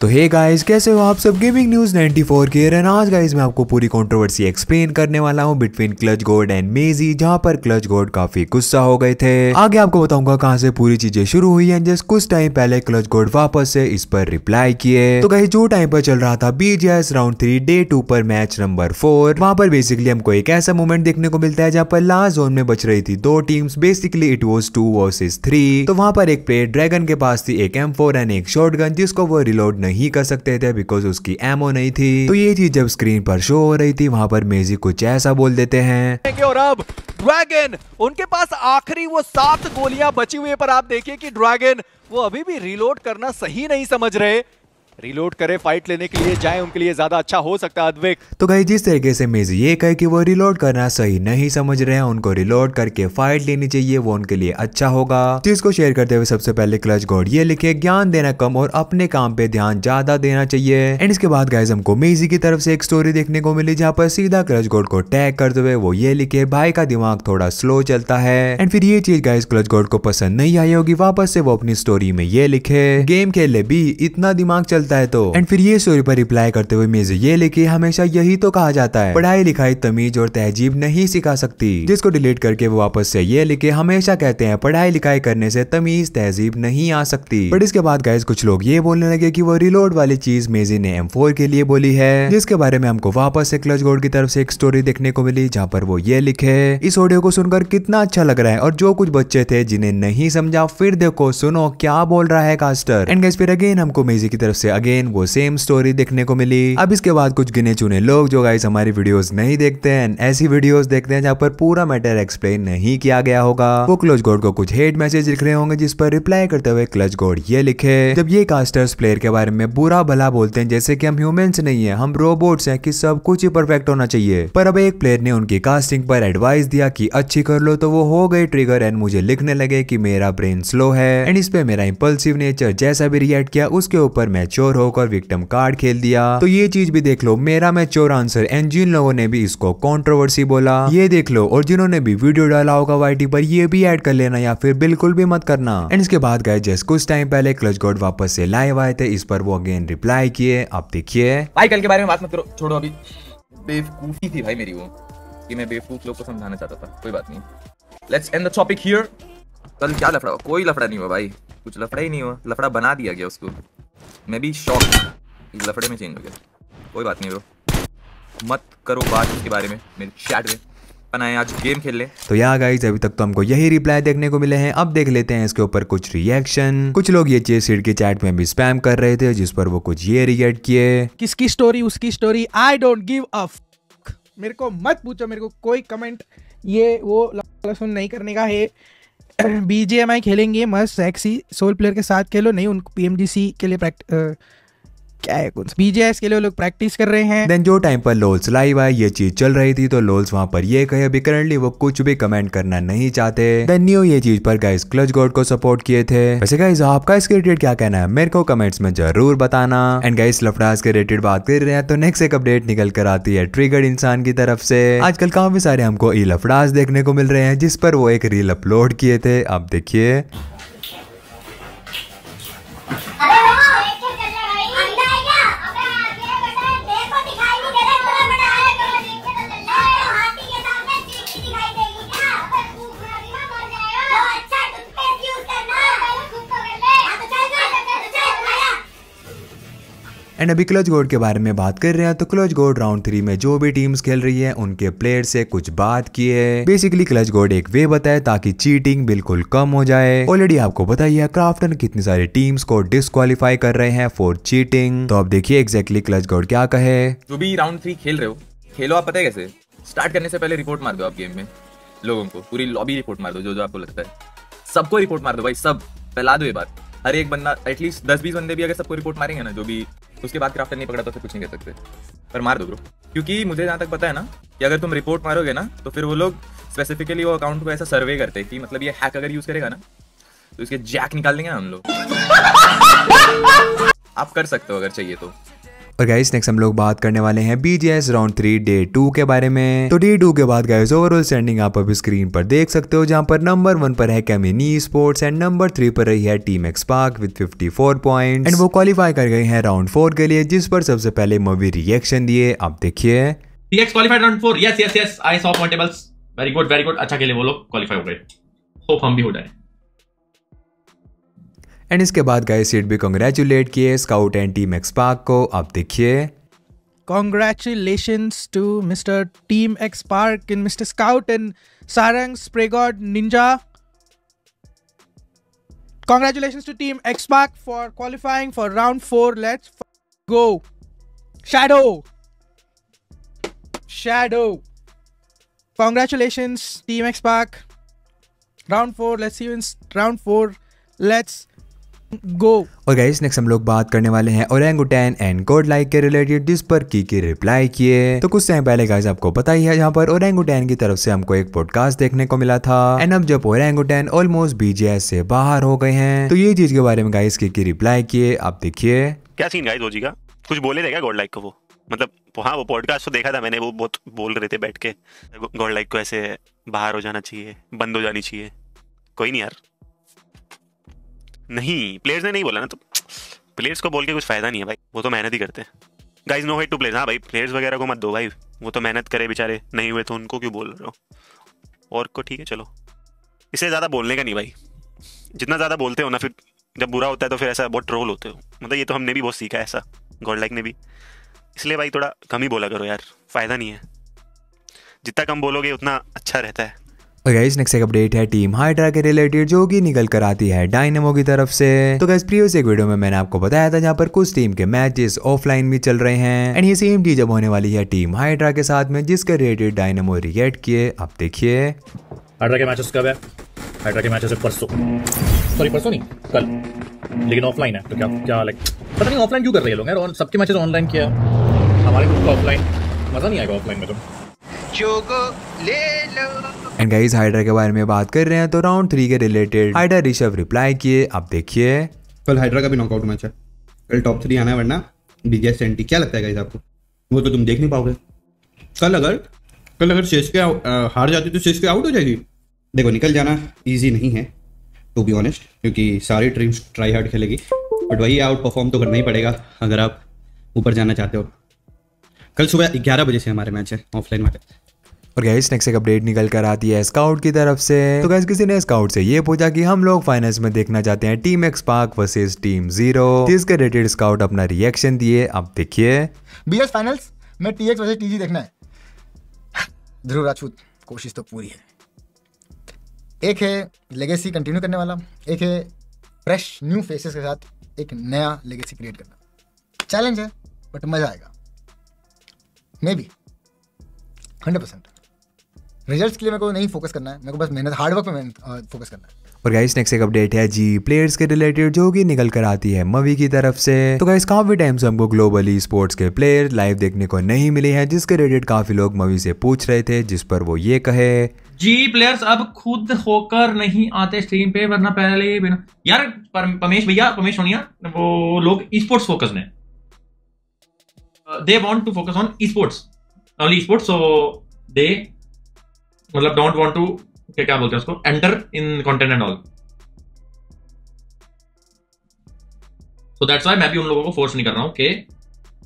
तो hey guys कैसे हो आप सब गेमिंग न्यूज 94 के रन आज गाइस मैं आपको पूरी कंट्रोवर्सी एक्सप्लेन करने वाला हूँ बिटवीन क्लच गोड एंड मेजी जहाँ पर क्लच गोड काफी गुस्सा हो गए थे आगे आपको बताऊंगा कहाँ से पूरी चीजें शुरू हुई एंड जस्ट कुछ टाइम पहले क्लच गोड वापस से इस पर रिप्लाई किए तो गाइस जो टाइम पर चल रहा था BGIS round three day two पर मैच नंबर फोर वहाँ पर बेसिकली हमको एक ऐसा मूवमेंट देखने को मिलता है जहाँ पर लास्ट जोन में बच रही थी दो teams basically it was two versus three तो वहाँ पर एक प्लेयर ड्रैगन के पास थी एक एम एंड एक शॉर्ट जिसको वो रिलोड नहीं कर सकते थे बिकॉज उसकी एमओ नहीं थी तो ये चीज जब स्क्रीन पर शो हो रही थी वहाँ पर मेजी कुछ ऐसा बोल देते हैं और अब ड्रैगन उनके पास आखिरी वो सात गोलियां बची हुई पर आप देखिए कि ड्रैगन वो अभी भी रिलोड करना सही नहीं समझ रहे रिलोड करे फाइट लेने के लिए जाए उनके लिए ज्यादा अच्छा हो सकता है अद्विक तो गई जिस तरीके से मेज ये कहे कि वो रिलोड करना सही नहीं समझ रहे हैं उनको रिलोड करके फाइट लेनी चाहिए वो उनके लिए अच्छा होगा तो को शेयर करते हुए सबसे पहले क्लच गोड ये लिखे ज्ञान देना कम और अपने काम पे ध्यान ज्यादा देना चाहिए एंड इसके बाद गाइज हमको मेजी की तरफ से एक स्टोरी देखने को मिली जहाँ पर सीधा क्लच गोड को टैग करते हुए वो ये लिखे भाई का दिमाग थोड़ा स्लो चलता है एंड फिर ये चीज गाइज क्लच गोड को पसंद नहीं आई होगी वापस से वो अपनी स्टोरी में ये लिखे गेम खेले भी इतना दिमाग चलता मिलता है तो एंड फिर ये स्टोरी पर रिप्लाई करते हुए मेजो ये लेके हमेशा यही तो कहा जाता है पढ़ाई लिखाई तमीज और तहजीब नहीं सिखा सकती जिसको डिलीट करके वो वापस से ये लेके हमेशा कहते हैं पढ़ाई लिखाई करने से तमीज तहजीब नहीं आ सकती बट इसके बाद गए कुछ लोग ये बोलने लगे की वो रिलोड वाली चीज मेजी ने एम के लिए बोली है जिसके बारे में हमको वापस से क्लच गोड की तरफ से एक स्टोरी देखने को मिली जहाँ पर वो ये लिखे इस ऑडियो को सुनकर कितना अच्छा लग रहा है और जो कुछ बच्चे थे जिन्हें नहीं समझा फिर देखो सुनो क्या बोल रहा है कास्टर एंड गैस फिर अगेन हमको मेजी की तरफ से अगेन वो सेम स्टोरी देखने को मिली अब इसके बाद कुछ गिने चुने लोग जो गाइस हमारी वीडियोस नहीं देखते हैं ऐसी वीडियोस देखते हैं जहाँ पर पूरा मैटर एक्सप्लेन नहीं किया गया होगा वो क्लच गोड को कुछ हेट मैसेज लिख रहे होंगे जिस पर रिप्लाई करते हुए क्लच गोड ये लिखे जब ये कास्टर्स प्लेयर के बारे में बुरा भला बोलते हैं जैसे की हम ह्यूमंस नहीं है हम रोबोट्स है की सब कुछ ही परफेक्ट होना चाहिए पर अब एक प्लेयर ने उनकी कास्टिंग पर एडवाइस दिया की अच्छी कर लो तो वो हो गई ट्रिगर एंड मुझे लिखने लगे की मेरा ब्रेन स्लो है एंड इस पे मेरा इम्पल्सिव नेचर जैसा भी रिएक्ट किया उसके ऊपर मैं चोर होकर विक्टिम कार्ड खेल दिया तो ये चीज भी देख लो मेरा मैं चोर आंसर एंड जिन लोगों ने भी इसको कॉन्ट्रोवर्सी बोला ये देख लो और जिन्होंने भी वीडियो डाला होगा वाई पर ये भी एड कर लेना या फिर बिल्कुल भी मत करना एंड इसके बाद गए जैस कुछ टाइम पहले क्लच गोड वापस से लाइव आए थे इस पर वो अगेन रिप्लाई किए आप देखिए भाई कल के बारे में बात मत करो छोड़ो अभी बेवकूफी थी भाई मेरी वो कि मैं बेवकूफ लोग को समझाना चाहता था कोई बात नहीं let's end the topic here कल क्या लफड़ा हुआ कोई लफड़ा नहीं हुआ भाई कुछ लफड़ा ही नहीं हुआ लफड़ा बना दिया गया उसको मैं भी शौक लफड़े में चेंज हो गया कोई बात नहीं ब्रो मत करो बात इसके बारे में मेरे चैट में आज गेम खेल ले तो यहाँ गाइज अभी तक तो हमको यही रिप्लाई देखने को मिले हैं अब देख लेते हैं इसके ऊपर कुछ रिएक्शन कुछ लोग ये चीज सीट के चैट में भी स्पैम कर रहे थे जिस पर वो कुछ ये रिएक्ट किए किसकी स्टोरी उसकी story I don't give a मेरे को मत पूछो मेरे को कोई कमेंट ये वो लसन नहीं करने का है बीजेएमआई खेलेंगे मस्त सेक्सी सोल प्लेयर के साथ खेलो नहीं उनको पीएमडीसी के लिए क्या है कुछ बीजेएस के लिए लोग प्रैक्टिस कर रहे हैं देन जो टाइम पर लोल्स लाइव आई ये चीज चल रही थी तो लोल्स वहाँ पर ये कहे अभी करंटली वो कुछ भी कमेंट करना नहीं चाहते देन न्यू ये चीज पर गाइस क्लच गॉड को सपोर्ट किए थे वैसे गाइस आपका इसके रिलेटेड क्या कहना है मेरे को कमेंट्स में जरूर बताना एंड गाइस लफड़ास के रिलेटेड बात कर रहे हैं तो नेक्स्ट एक अपडेट निकल कर आती है ट्रिगर इंसान की तरफ से आजकल काफी सारे हमको ई लफड़ास देखने को मिल रहे हैं जिस पर वो एक रील अपलोड किए थे आप देखिए एंड अभी क्लोज गोड के बारे में बात कर रहे हैं तो क्लोज गोड राउंड थ्री में जो भी टीम्स खेल रही है उनके प्लेयर से कुछ बात की है बेसिकली क्लच गोड एक वे बताए ताकि चीटिंग बिल्कुल कम हो जाए ऑलरेडी आपको बताइए क्राफ्टन कितनी सारी टीम्स को डिस्कालीफाई कर रहे हैं फॉर चीटिंग तो आप देखिए एग्जैक्टली क्लच गोड क्या कहे जो भी राउंड थ्री खेल रहे हो खेलो आप पता है कैसे स्टार्ट करने से पहले रिपोर्ट मार दो आप गेम में लोगों को पूरी लॉबी रिपोर्ट मार दो जो जो आपको लगता है सबको रिपोर्ट मार दो भाई सब फैला दो ये बात हर एक बंदा एटलीस्ट दस बीस बंदे भी अगर सबको रिपोर्ट मारेंगे ना जो भी उसके बाद क्राफ्टर नहीं पकड़ा तो फिर कुछ नहीं कर सकते पर मार दो ब्रो क्योंकि मुझे जहाँ तक पता है ना कि अगर तुम रिपोर्ट मारोगे ना तो फिर वो लोग स्पेसिफिकली वो अकाउंट को ऐसा सर्वे करते हैं कि मतलब ये हैक अगर यूज़ करेगा ना तो इसके जैक निकाल देंगे ना हम लोग आप कर सकते हो अगर चाहिए तो और गाइस नेक्स्ट हम लोग बात करने वाले हैं BGIS round three day two के बारे में तो डे टू के बाद गाइस ओवरऑल स्टैंडिंग आप अभी स्क्रीन पर देख सकते हो जहां पर नंबर वन पर है कैमिनी स्पोर्ट्स एंड नंबर थ्री पर रही है team X Spark with 54 point and वो क्वालिफाई कर गए हैं राउंड फोर के लिए जिस पर सबसे पहले मूवी रिएक्शन दिए आप देखिए वेरी गुड वेरी गुड अच्छा के लिए वो लोग क्वालिफाई हो गए होप हम भी हो जाए एंड इसके बाद गए सीट भी कॉन्ग्रेचुलेट किए स्काउट एंड टीम एक्सपार्क को आप देखिए congratulations to Mr. Team X Park and Mr. Scout and Sarang Spragod Ninja. Congratulations to Team X Park for qualifying for round 4. Let's go. Shadow. Shadow. Congratulations, Team X Park. Round 4. Let's see you in round 4. Let's गो और guys next हम लोग बात करने वाले हैं Orangutan and Godlike के related जिस पर की के रिप्लाई किए तो कुछ टाइम पहले गाइस आपको पता ही है यहाँ पर ओरेंगुटैन की तरफ से हमको एक पॉडकास्ट देखने को मिला था एंड अब जब ओरेंगुटैन ऑलमोस्ट बीजेएस से बाहर हो गए हैं तो ये चीज के बारे में गाइस की रिप्लाई किए आप देखिए क्या सीन गाइस रोजी का कुछ बोले थे क्या गॉड लाइक को वो मतलब हाँ वो पॉडकास्ट तो देखा था मैंने वो बहुत बोल रहे थे बैठ के गॉड लाइक को ऐसे बाहर हो जाना चाहिए बंद हो जानी चाहिए कोई नहीं यार नहीं प्लेयर्स ने नहीं बोला ना तो प्लेयर्स को बोल के कुछ फायदा नहीं है भाई वो तो मेहनत ही करते हैं guys no hate to players हाँ भाई प्लेयर्स वगैरह को मत दो भाई वो तो मेहनत करे बेचारे नहीं हुए तो उनको क्यों बोल रहे हो और को ठीक है चलो इसे ज़्यादा बोलने का नहीं भाई जितना ज़्यादा बोलते हो ना फिर जब बुरा होता है तो फिर ऐसा बहुत ट्रोल होते हो मतलब ये तो हमने भी बहुत सीखा है ऐसा गॉड लाइक ने भी इसलिए भाई थोड़ा कम ही बोला करो यार फ़ायदा नहीं है जितना कम बोलोगे उतना अच्छा रहता है और गाइस नेक्स्ट एक अपडेट है टीम हाइड्रा के रिलेटेड जो कि निकल कर आती है डायनेमो की तरफ से तो गैस प्रीवियस एक वीडियो में मैंने आपको बताया था जहाँ पर कुछ टीम के मैचेस ऑफलाइन भी चल रहे हैं एंड ये सेम टीज अब होने वाली है टीम हाइड्रा के साथ में जिसके रिलेटेड डायनेमो रिएक्ट किए आप देखिए हाइड्रा के मैचेस कब है हाइड्रा के मैचेस परसों सॉरी परसों नहीं कल लेकिन ऑफलाइन है तो क्या क्या लाइक पता नहीं ऑफलाइन क्यों कर रहे हैं लोग यार सबके मैचेस ऑनलाइन किया हमारे ग्रुप का ऑफलाइन मजा नहीं आएगा ऑफलाइन में तो जोगो ले लो एंड गाइस हाइडर के बारे में बात कर रहे हैं तो राउंड थ्री के रिलेटेड हाइडर ऋषभ रिप्लाई किए आप देखिए कल हाइड्रा का भी नॉकआउट मैच है कल टॉप थ्री आना है वरना बिगेस्ट एंटी क्या लगता है गाइस आपको वो तो तुम देख नहीं पाओगे कल अगर कल अगर शेष के हार जाती तो शेष के आउट हो जाएगी देखो निकल जाना ईजी नहीं है टू बी ऑनेस्ट क्योंकि सारी ट्रीम्स ट्राई हार्ड खेलेगी बट वही आउट परफॉर्म तो करना ही पड़ेगा अगर आप ऊपर जाना चाहते हो कल सुबह ग्यारह बजे से हमारे मैच है ऑफलाइन मैच और गैस नेक्स्ट एक अपडेट निकल कर आती है स्काउट की तरफ से तो गैस किसी ने स्काउट से ये पूछा कि हम लोग फाइनल्स में देखना चाहते हैं team X Spark versus team zero जिसके रिलेटेड स्काउट अपना रिएक्शन दिए अब देखिए बी फाइनल्स में टी एक्स वर्सेज टीजी देखना है ध्रुव राजपूत कोशिश तो पूरी है एक है लेगेसी कंटिन्यू करने वाला एक है फ्रेश न्यू फेसेस के साथ एक नया लेगेसी क्रिएट करना चैलेंज है बट मज़ा आएगा maybe hundred percent results के लिए मेरे को नहीं फोकस करना है मेरे को बस मेहनत हार्डवर्क वर्क पे मेहनत फोकस करना है और गाइस नेक्स्ट एक अपडेट है जी प्लेयर्स के रिलेटेड जो कि निकल कर आती है मवी की तरफ से तो गाइस काफी टाइम से हमको ग्लोबली स्पोर्ट्स के प्लेयर लाइव देखने को नहीं मिले हैं जिसके रिलेटेड काफी लोग मवी से पूछ रहे थे जिस पर वो ये कहे जी प्लेयर्स अब खुद होकर नहीं आते स्ट्रीम पे वरना पहले ही बिना यार परमेश भैया परमेश सोनिया वो लोग स्पोर्ट्स फोकस में they want to focus on sports only sports so they मतलब डोंट वॉन्ट टू क्या बोलते हैं उसको entertaining content and all so that's why मैं भी उन लोगों को फोर्स नहीं कर रहा हूं कि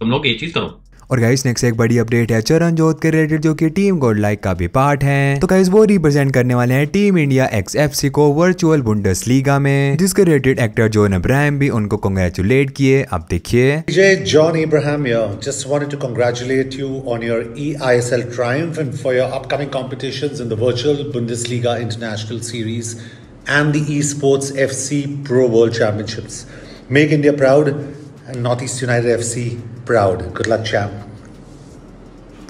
तुम लोग ये चीज करो और गाइस नेक्स्ट एक बड़ी अपडेट है चरण जोत के रिलेटेड जो कि टीम गोल्ड लाइक का भी पार्ट है तो गाइस वो रिप्रेजेंट करने वाले हैं team India X F C को वर्चुअल बुंडस लीगा में जिसके रिलेटेड एक्टर जॉन अब्राहम भी उनको कंग्रेचुलेट किए अब देखिए John Abraham just want to congratulate you on your E I S L triumph and for your upcoming competition in virtual Bundesliga international series and the sports F C pro world championship make India proud North East United F C proud. Good luck, champ.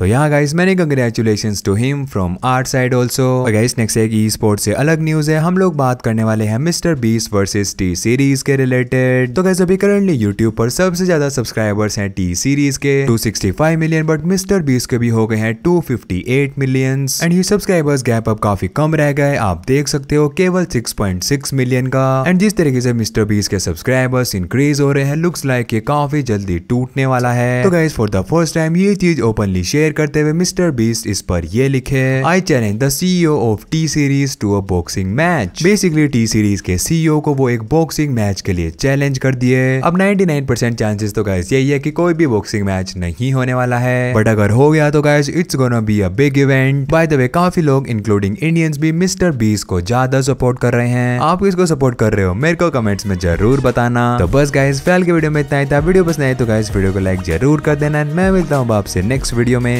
तो यहाँ guys मैंने congratulation to him from our side also guys next एक e sport से अलग news है हम लोग बात करने वाले हैं Mr Beast versus T series के रिलेटेड तो गाइस अभी करंटली यूट्यूब पर सबसे ज्यादा सब्सक्राइबर्स हैं टी सीरीज के 265 मिलियन बट मिस्टर बीस के भी हो गए हैं 258 मिलियन एंड ये सब्सक्राइबर्स गैप अब काफी कम रह गए आप देख सकते हो केवल 6.6 मिलियन का एंड जिस तरीके से मिस्टर बीस के सब्सक्राइबर्स इंक्रीज हो रहे हैं लुक्स लाइक ये काफी जल्दी टूटने वाला है तो guys for the first time ये चीज ओपनली शेयर शेयर करते हुए मिस्टर बीस इस पर यह लिखे I challenge the CEO of T series to a boxing match basically T series के सीईओ e को वो एक बॉक्सिंग मैच के लिए चैलेंज कर दिए अब 99% चांसेस तो गाइस यही है कि कोई भी बॉक्सिंग मैच नहीं होने वाला है बट अगर हो गया तो guys it's gonna be a big event by the way काफी लोग इंक्लूडिंग इंडियंस भी मिस्टर बीस को ज्यादा सपोर्ट कर रहे हैं आप किसको सपोर्ट कर रहे हो मेरे को कमेंट्स में जरूर बताना तो बस गाइस फिलहाल के वीडियो में इतना ही था वीडियो पसंद आए तो गाइस वीडियो को लाइक जरूर कर देना मैं मिलता हूँ आपसे नेक्स्ट वीडियो में